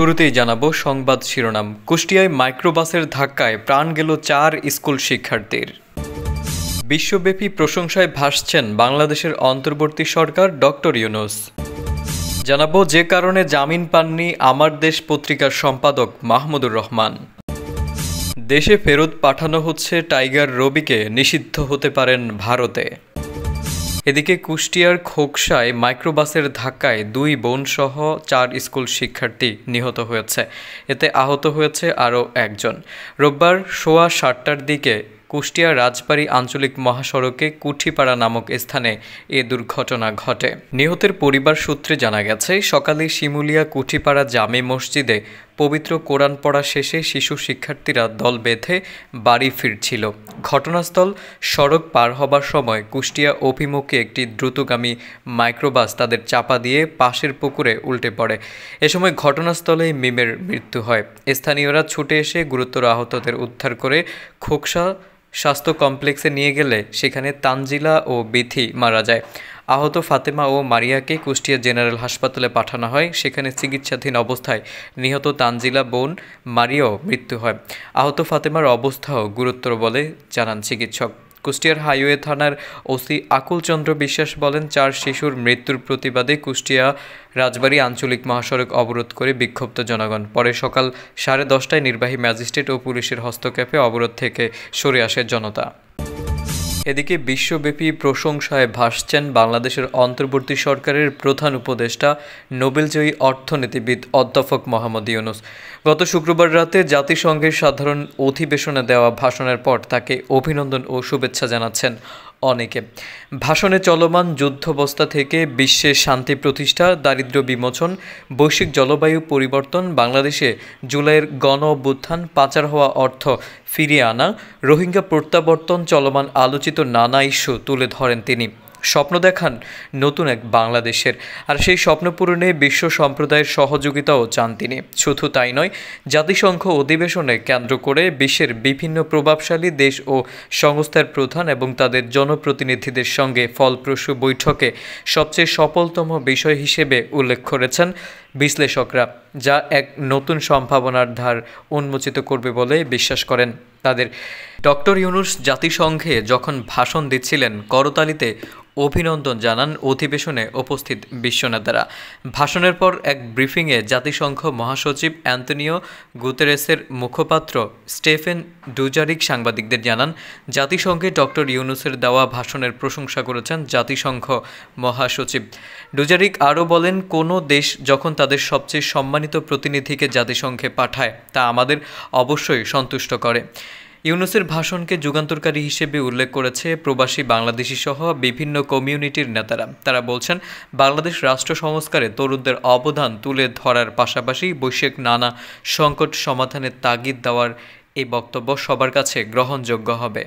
শুরুতেই জানাবো সংবাদ শিরোনাম কুষ্টিয়ায় মাইক্রোবাসের ধাক্কায় প্রাণ গেল চার স্কুল শিক্ষার্থীর বিশ্বব্যাপী প্রশংসায় ভাসছেন বাংলাদেশের অন্তর্বর্তী সরকার ডক্টর ইউনুস জানাবো যে কারণে জামিন পাননি আমার দেশ পত্রিকার সম্পাদক মাহমুদুর রহমান দেশে ফেরত পাঠানো হচ্ছে টাইগার রবিকে নিষিদ্ধ হতে পারেন ভারতে এদিকে কুষ্টিয়ার খোকসায় মাইক্রোবাসের ধাক্কায় দুই বোন সহ চার স্কুল শিক্ষার্থী নিহত হয়েছে এতে আহত হয়েছে আরও একজন রোববার সোয়া সাতটার দিকে কুষ্টিয়া রাজবাড়ী আঞ্চলিক মহাসড়কে কুঠিপাড়া নামক স্থানে এ দুর্ঘটনা ঘটে নিহতের পরিবার সূত্রে জানা গেছে সকালে শিমুলিয়া কুঠিপাড়া জামে মসজিদে পবিত্র কোরআন পড়া শেষে শিশু শিক্ষার্থীরা দল বেঁধে বাড়ি ফিরছিল ঘটনাস্থল সড়ক পার হবার সময় কুষ্টিয়া অভিমুখে একটি দ্রুতগামী মাইক্রোবাস তাদের চাপা দিয়ে পাশের পুকুরে উল্টে পড়ে এ সময় ঘটনাস্থলেই মিমের মৃত্যু হয় স্থানীয়রা ছুটে এসে গুরুতর আহতদের উদ্ধার করে খোকসা স্বাস্থ্য কমপ্লেক্সে নিয়ে গেলে সেখানে তানজিলা ও বিথি মারা যায় আহত ফাতেমা ও মারিয়াকে কুষ্টিয়া জেনারেল হাসপাতালে পাঠানো হয় সেখানে চিকিৎসাধীন অবস্থায় নিহত তানজিলা বোন মারিয়াও মৃত্যু হয় আহত ফাতেমার অবস্থাও গুরুতর বলে জানান চিকিৎসক কুষ্টিয়ার হাইওয়ে থানার ওসি আকুল চন্দ্র বিশ্বাস বলেন চার শিশুর মৃত্যুর প্রতিবাদে কুষ্টিয়া রাজবাড়ী আঞ্চলিক মহাসড়ক অবরোধ করে বিক্ষুব্ধ জনগণ পরে সকাল সাড়ে দশটায় নির্বাহী ম্যাজিস্ট্রেট ও পুলিশের হস্তক্ষেপে অবরোধ থেকে সরে আসে জনতা এদিকে বিশ্বব্যাপী প্রশংসায় ভাসছেন বাংলাদেশের অন্তর্বর্তী সরকারের প্রধান উপদেষ্টা নোবেলজয়ী অর্থনীতিবিদ অধ্যাপক মোহাম্মদ ইউনুস গত শুক্রবার রাতে জাতিসংঘের সাধারণ অধিবেশনে দেওয়া ভাষণের পর তাকে অভিনন্দন ও শুভেচ্ছা জানাচ্ছেন অনেকে ভাষণে চলমান যুদ্ধবস্থা থেকে বিশ্বের শান্তি প্রতিষ্ঠা দারিদ্র বিমোচন বৈশ্বিক জলবায়ু পরিবর্তন বাংলাদেশে জুলাইয়ের গণ অভ্যুত্থান পাচার হওয়া অর্থ ফিরিয়ে আনা রোহিঙ্গা প্রত্যাবর্তন চলমান আলোচিত নানা ইস্যু তুলে ধরেন তিনি স্বপ্ন দেখান নতুন এক বাংলাদেশের আর সেই স্বপ্ন পূরণে বিশ্ব সম্প্রদায়ের সহযোগিতাও চান তিনি শুধু তাই নয় জাতিসংঘ অধিবেশনে কেন্দ্র করে বিশ্বের বিভিন্ন প্রভাবশালী দেশ ও সংস্থার প্রধান এবং তাদের জনপ্রতিনিধিদের সঙ্গে ফলপ্রসূ বৈঠকে সবচেয়ে সফলতম বিষয় হিসেবে উল্লেখ করেছেন বিশ্লেষকরা যা এক নতুন সম্ভাবনার ধার উন্মোচিত করবে বলে বিশ্বাস করেন তাদের ডক্টর ইউনুস জাতিসংঘে যখন ভাষণ দিচ্ছিলেন করতালিতে অভিনন্দন জানান অধিবেশনে উপস্থিত বিশ্বনেতারা ভাষণের পর এক ব্রিফিংয়ে জাতিসংঘ মহাসচিব অ্যান্টনিও গুতেরেসের মুখপাত্র স্টেফেন ডুজারিক সাংবাদিকদের জানান জাতিসংঘে ডক্টর ইউনুসের দেওয়া ভাষণের প্রশংসা করেছেন জাতিসংঘ মহাসচিব ডুজারিক আরও বলেন কোনো দেশ যখন তাদের সবচেয়ে সম্মানিত প্রতিনিধিকে জাতিসংঘে পাঠায় তা আমাদের অবশ্যই সন্তুষ্ট করে ইউনুসের ভাষণকে যুগান্তরকারী হিসেবে উল্লেখ করেছে প্রবাসী বাংলাদেশি সহ বিভিন্ন কমিউনিটির নেতারা তারা বলছেন বাংলাদেশ রাষ্ট্র সংস্কারে তরুণদের অবদান তুলে ধরার পাশাপাশি বৈশ্বিক নানা সংকট সমাধানের তাগিদ দেওয়ার এই বক্তব্য সবার কাছে গ্রহণযোগ্য হবে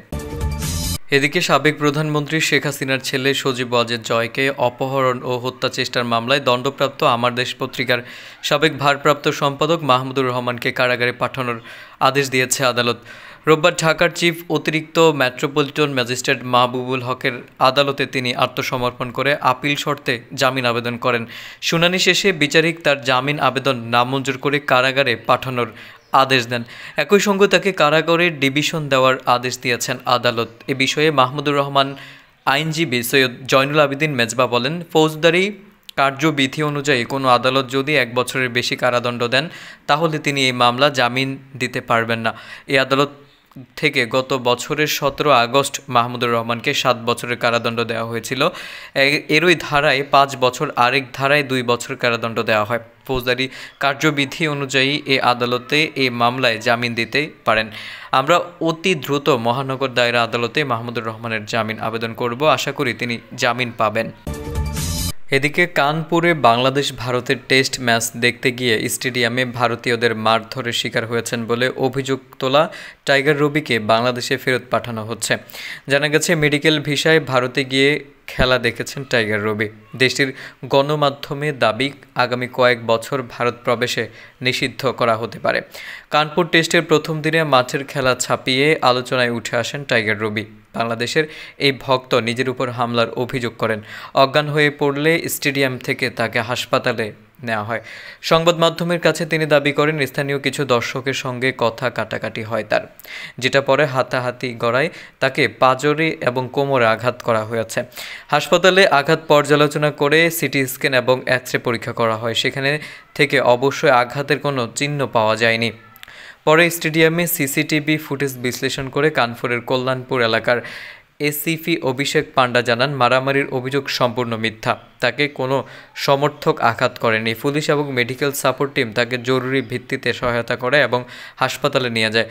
এদিকে সাবেক প্রধানমন্ত্রী শেখ হাসিনার ছেলে সজীব ওয়াজেদ জয়কে অপহরণ ও হত্যা চেষ্টার মামলায় দণ্ডপ্রাপ্ত আমার দেশ পত্রিকার সাবেক ভারপ্রাপ্ত সম্পাদক মাহমুদুর রহমানকে কারাগারে পাঠানোর আদেশ দিয়েছে আদালত রোববার ঢাকার চিফ অতিরিক্ত মেট্রোপলিটন ম্যাজিস্ট্রেট মাহবুবুল হকের আদালতে তিনি আত্মসমর্পণ করে আপিল শর্তে জামিন আবেদন করেন শুনানি শেষে বিচারিক তার জামিন আবেদন নামঞ্জুর করে কারাগারে পাঠানোর আদেশ দেন একই সঙ্গে তাকে কারাগারে ডিভিশন দেওয়ার আদেশ দিয়েছেন আদালত এ বিষয়ে মাহমুদুর রহমান আইনজীবী সৈয়দ জয়নুল আবিদিন মেজবা বলেন ফৌজদারি কার্যবিধি অনুযায়ী কোনো আদালত যদি এক বছরের বেশি কারাদণ্ড দেন তাহলে তিনি এই মামলা জামিন দিতে পারবেন না এই আদালত থেকে গত বছরের সতেরো আগস্ট মাহমুদুর রহমানকে সাত বছরের কারাদণ্ড দেওয়া হয়েছিল এরই ধারায় পাঁচ বছর আরেক ধারায় দুই বছর কারাদণ্ড দেওয়া হয় ফৌজদারি কার্যবিধি অনুযায়ী এ আদালতে এ মামলায় জামিন দিতে পারেন আমরা অতি দ্রুত মহানগর দায়রা আদালতে মাহমুদুর রহমানের জামিন আবেদন করব আশা করি তিনি জামিন পাবেন এদিকে কানপুরে বাংলাদেশ ভারতের টেস্ট ম্যাচ দেখতে গিয়ে স্টেডিয়ামে ভারতীয়দের মারধরের শিকার হয়েছেন বলে অভিযোগ তোলা টাইগার রবিকে বাংলাদেশে ফেরত পাঠানো হচ্ছে জানা গেছে মেডিকেল ভিসায় ভারতে গিয়ে খেলা দেখেছেন টাইগার রবি দেশটির গণমাধ্যমে দাবি আগামী কয়েক বছর ভারত প্রবেশে নিষিদ্ধ করা হতে পারে কানপুর টেস্টের প্রথম দিনে মাঠের খেলা ছাপিয়ে আলোচনায় উঠে আসেন টাইগার রবি বাংলাদেশের এই ভক্ত নিজের উপর হামলার অভিযোগ করেন অজ্ঞান হয়ে পড়লে স্টেডিয়াম থেকে তাকে হাসপাতালে নেওয়া হয় সংবাদ মাধ্যমের কাছে তিনি দাবি করেন স্থানীয় কিছু দর্শকের সঙ্গে কথা কাটাকাটি হয় তার যেটা পরে হাতাহাতি গড়ায় তাকে পাজরে এবং কোমরে আঘাত করা হয়েছে হাসপাতালে আঘাত পর্যালোচনা করে সিটি স্ক্যান এবং এক্স রে পরীক্ষা করা হয় সেখানে থেকে অবশ্যই আঘাতের কোনো চিহ্ন পাওয়া যায়নি পরে স্টেডিয়ামে সিসিটিভি ফুটেজ বিশ্লেষণ করে কানপুরের কল্যাণপুর এলাকার এসিপি অভিষেক পান্ডা জানান মারামারির অভিযোগ সম্পূর্ণ মিথ্যা তাকে কোনো সমর্থক আঘাত করেনি পুলিশ এবং মেডিকেল সাপোর্ট টিম তাকে জরুরি ভিত্তিতে সহায়তা করে এবং হাসপাতালে নিয়ে যায়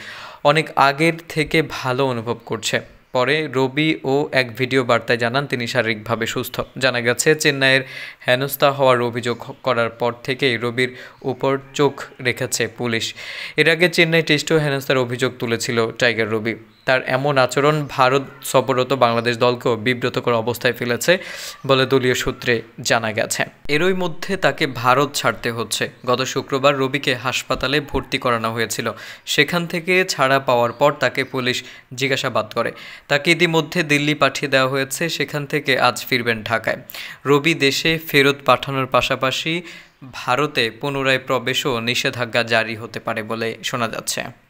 অনেক আগের থেকে ভালো অনুভব করছে পরে রবি ও এক ভিডিও বার্তায় জানান তিনি শারীরিকভাবে সুস্থ জানা গেছে চেন্নাইয়ের হেনস্থা হওয়ার অভিযোগ করার পর থেকেই রবির উপর চোখ রেখেছে পুলিশ এর আগে চেন্নাই টেস্টও হেনস্থার অভিযোগ তুলেছিল টাইগার রবি তার এমন আচরণ ভারত সফররত বাংলাদেশ দলকেও বিব্রতকর অবস্থায় ফেলেছে বলে দলীয় সূত্রে জানা গেছে এরই মধ্যে তাকে ভারত ছাড়তে হচ্ছে গত শুক্রবার রবিকে হাসপাতালে ভর্তি করানো হয়েছিল সেখান থেকে ছাড়া পাওয়ার পর তাকে পুলিশ জিজ্ঞাসাবাদ করে তাকে ইতিমধ্যে দিল্লি পাঠিয়ে দেওয়া হয়েছে সেখান থেকে আজ ফিরবেন ঢাকায় রবি দেশে ফেরত পাঠানোর পাশাপাশি ভারতে পুনরায় প্রবেশও নিষেধাজ্ঞা জারি হতে পারে বলে শোনা যাচ্ছে